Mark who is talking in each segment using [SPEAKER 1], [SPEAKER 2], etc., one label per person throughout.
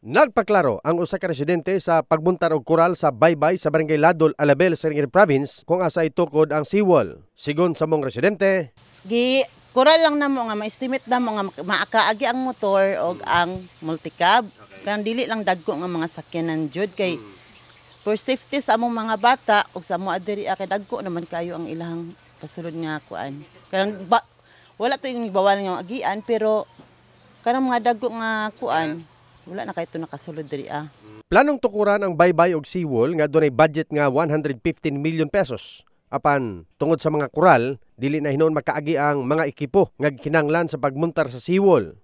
[SPEAKER 1] Nagpaklaro ang usa ka residente sa pagbuntar og koral sa Baybay sa Barangay Ladol, Alabel, Sarangani Province kung asa itukod ang seawall. Sigon sa mong residente,
[SPEAKER 2] gi koral lang namo nga ma-estimate namo nga maakaagi ang motor og hmm. ang multicab. Okay. Kan dili lang dagko nga mga sakyanan jud kay hmm. for safety sa among mga bata og sa amo adiri ah, kay dagko naman kayo ang ilang pasulod nga kuan. Kan wala to yung bawalan nga agian pero kanang mga dagko nga kuan. Yeah wala na kayo nakasulod diri ah.
[SPEAKER 1] Planong tukuran ang baybay og seawall nga dunay budget nga 115 million pesos. Apan tungod sa mga kural, dili na hinuon makaagi ang mga ekipo nga kinanglan sa pagmuntar sa seawall.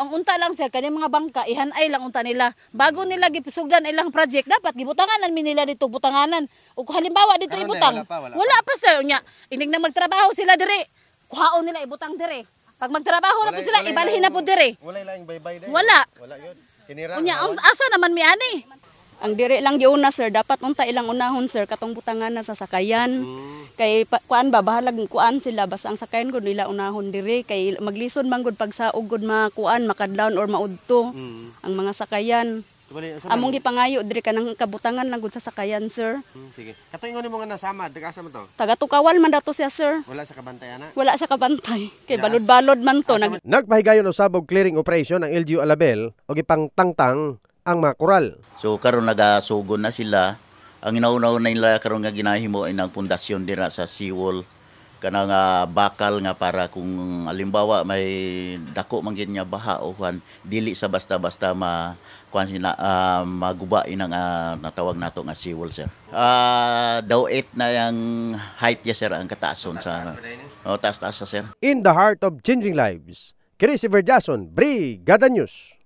[SPEAKER 3] Ang unta lang sir kani mga bangka ihan ay lang unta nila. Bago nila gipusugdan ilang project dapat gibutanganan mi nila dito butanganan. O halimbawa dito ah, ibutang. Wala pa, wala pa. sir nya. Inig na magtrabaho sila diri. Kuhaon nila ibutang dire. Pag magtrabaho na po sila, ibalhin na po dire.
[SPEAKER 1] Wala lang baybay dire. Wala. Wala yun.
[SPEAKER 4] Kinira. Unya, um,
[SPEAKER 3] asa naman mi ani? Ang dire lang
[SPEAKER 4] yun na sir, dapat unta ilang unahon sir, katong butangan na sa sakayan. Mm. Kay pa, kuan ba, bahalag kuan sila, basta ang sakayan ko nila unahon dire. Kay maglison man gud pagsaog gud makuan, makadlawon or maudto mm. ang mga sakayan. Among gipangayo diri ka nang kabutangan lang gud sa sakayan, sir. Hmm, sige. Katoy ni nga nasama, taga asa mo to? Taga Tukawan man dato siya, sir. Wala sa kabantay ana. Wala sa kabantay. Kay balod-balod man to. Nag
[SPEAKER 5] Nagpahigayon og clearing operation ang LGU Alabel og ipangtangtang ang mga koral. So karon nagasugon na sila. Ang inauna na nila karon nga ginahimo ay nagpundasyon dira sa seawall kanang uh, bakal nga para kung alimbawa may dako man gid nga baha o kan dili sa basta-basta ma kuan sina uh, ah, maguba inang uh, ah, natawag nato nga seawall sir. Uh, daw it na yung height niya sir ang kataason sa oh, taas-taas sa sir. In the heart of changing lives, Chris Verjason, Brigada News.